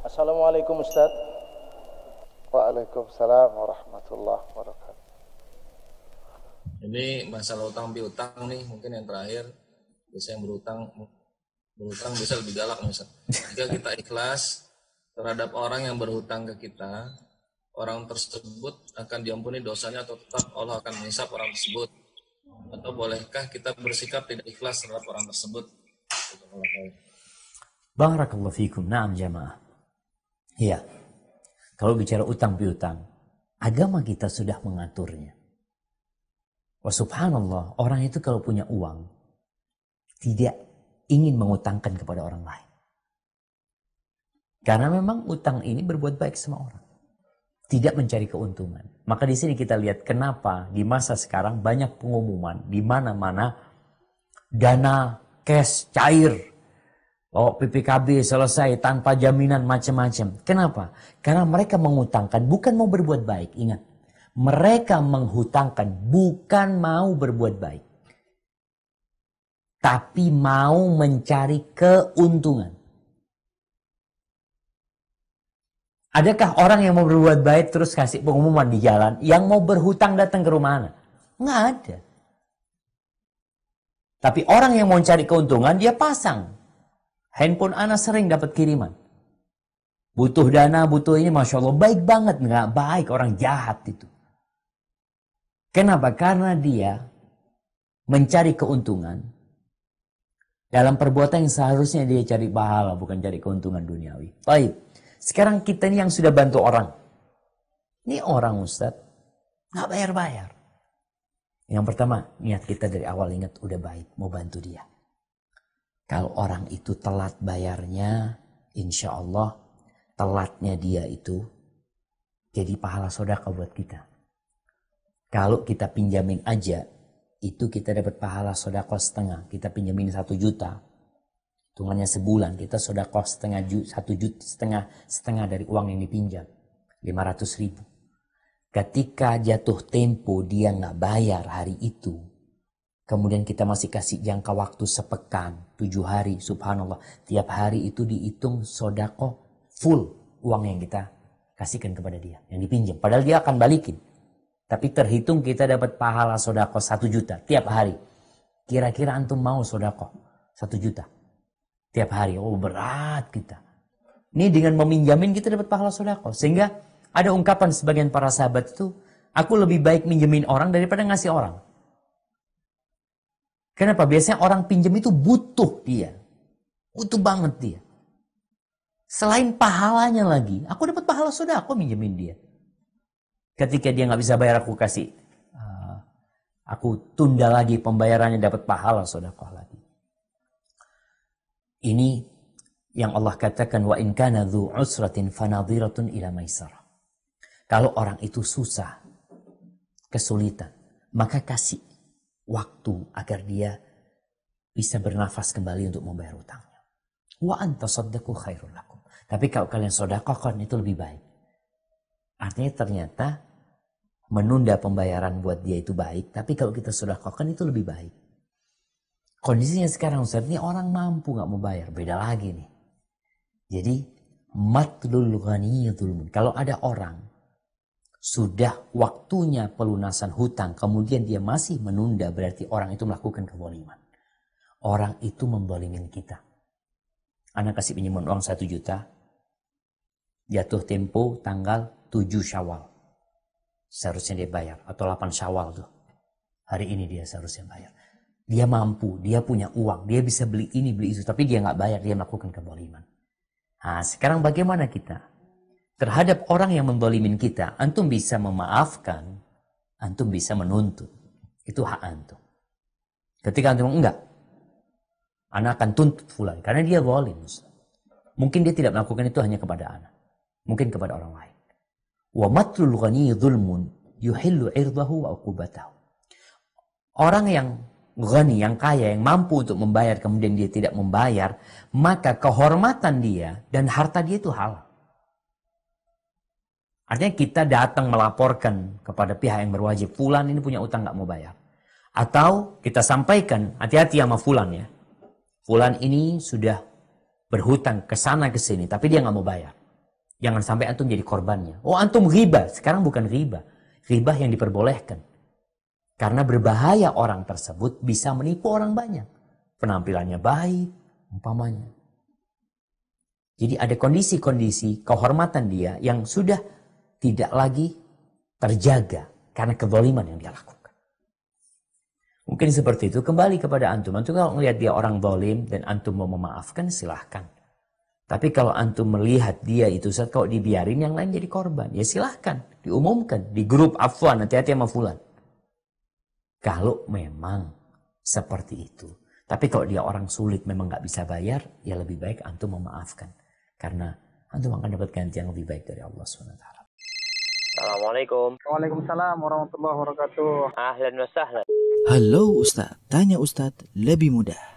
Assalamualaikum Ustaz. Waalaikumsalam warahmatullahi wabarakatuh. Ini masalah utang piutang nih mungkin yang terakhir biasanya yang berutang berutang bisa lebih galak misal. Jika kita ikhlas terhadap orang yang berhutang ke kita, orang tersebut akan diampuni dosanya atau tetap Allah akan menghisap orang tersebut. Atau bolehkah kita bersikap tidak ikhlas terhadap orang tersebut? Barakallahu fikum. Naam jamaah. Ya, Kalau bicara utang piutang, agama kita sudah mengaturnya. Wah subhanallah, orang itu kalau punya uang, tidak ingin mengutangkan kepada orang lain. Karena memang utang ini berbuat baik sama orang. Tidak mencari keuntungan. Maka di sini kita lihat kenapa di masa sekarang banyak pengumuman di mana-mana dana cash cair Oh PPKB selesai tanpa jaminan macam-macam. Kenapa? Karena mereka mengutangkan bukan mau berbuat baik. Ingat, mereka menghutangkan bukan mau berbuat baik. Tapi mau mencari keuntungan. Adakah orang yang mau berbuat baik terus kasih pengumuman di jalan? Yang mau berhutang datang ke rumah anak? Nggak ada. Tapi orang yang mau cari keuntungan dia pasang Handphone anak sering dapat kiriman. Butuh dana, butuh ini, Masya Allah. Baik banget, nggak baik. Orang jahat itu. Kenapa? Karena dia mencari keuntungan dalam perbuatan yang seharusnya dia cari pahala, bukan cari keuntungan duniawi. Baik, sekarang kita ini yang sudah bantu orang. Ini orang Ustaz, nggak bayar-bayar. Yang pertama, niat kita dari awal ingat udah baik, mau bantu dia. Kalau orang itu telat bayarnya, insya Allah telatnya dia itu jadi pahala sodaka buat kita. Kalau kita pinjamin aja, itu kita dapat pahala sodaka setengah. Kita pinjamin satu juta, hitungannya sebulan kita sodaka setengah satu juta setengah setengah dari uang yang dipinjam 500 ribu. Ketika jatuh tempo dia nggak bayar hari itu, Kemudian kita masih kasih jangka waktu sepekan, tujuh hari, subhanallah. Tiap hari itu dihitung sodako full uang yang kita kasihkan kepada dia, yang dipinjam. Padahal dia akan balikin. Tapi terhitung kita dapat pahala sodako satu juta tiap hari. Kira-kira antum mau sodako satu juta tiap hari. Oh berat kita. Ini dengan meminjamin kita dapat pahala sodako. Sehingga ada ungkapan sebagian para sahabat itu, aku lebih baik minjemin orang daripada ngasih orang. Kenapa? Biasanya orang pinjam itu butuh dia. Butuh banget dia. Selain pahalanya lagi, aku dapat pahala sudah, aku minjemin dia. Ketika dia nggak bisa bayar, aku kasih. Uh, aku tunda lagi pembayarannya, dapat pahala sudah aku lagi. Ini yang Allah katakan, wa in kana dhu usratin fanadhiratun ila maisara. Kalau orang itu susah, kesulitan, maka kasih waktu agar dia bisa bernafas kembali untuk membayar utangnya. Wa antasaddaku khairul lakum. Tapi kalau kalian sodakohkan itu lebih baik. Artinya ternyata menunda pembayaran buat dia itu baik. Tapi kalau kita sodakohkan itu lebih baik. Kondisinya sekarang Ustaz ini orang mampu gak mau bayar. Beda lagi nih. Jadi matlul ghaniyatul Kalau ada orang sudah waktunya pelunasan hutang, kemudian dia masih menunda, berarti orang itu melakukan keboliman. Orang itu membolingin kita. Anak kasih pinjaman uang satu juta, jatuh tempo tanggal 7 syawal. Seharusnya dia bayar, atau 8 syawal tuh. Hari ini dia seharusnya bayar. Dia mampu, dia punya uang, dia bisa beli ini, beli itu, tapi dia nggak bayar, dia melakukan keboliman. Nah, sekarang bagaimana kita? terhadap orang yang mendolimin kita, antum bisa memaafkan, antum bisa menuntut. Itu hak antum. Ketika antum enggak, anak akan tuntut fulan karena dia zalim. Mungkin dia tidak melakukan itu hanya kepada anak, mungkin kepada orang lain. Wa matlul ghani zulmun yuhillu irdahu wa uqubatahu. Orang yang ghani, yang kaya, yang mampu untuk membayar kemudian dia tidak membayar, maka kehormatan dia dan harta dia itu halal. Artinya kita datang melaporkan kepada pihak yang berwajib, Fulan ini punya utang nggak mau bayar. Atau kita sampaikan, hati-hati sama Fulan ya. Fulan ini sudah berhutang ke sana ke sini, tapi dia nggak mau bayar. Jangan sampai antum jadi korbannya. Oh antum riba, sekarang bukan riba. Riba yang diperbolehkan. Karena berbahaya orang tersebut bisa menipu orang banyak. Penampilannya baik, umpamanya. Jadi ada kondisi-kondisi kehormatan dia yang sudah tidak lagi terjaga karena kedoliman yang dia lakukan. Mungkin seperti itu kembali kepada antum. Antum kalau melihat dia orang dolim dan antum mau memaafkan silahkan. Tapi kalau antum melihat dia itu saat kau dibiarin yang lain jadi korban, ya silahkan diumumkan di grup afwan hati-hati sama fulan. Kalau memang seperti itu. Tapi kalau dia orang sulit memang nggak bisa bayar, ya lebih baik antum memaafkan. Karena antum akan dapat ganti yang lebih baik dari Allah SWT. Assalamualaikum. Waalaikumsalam warahmatullahi wabarakatuh. Ahlan wa sahlan. Halo Ustaz, tanya Ustaz lebih mudah.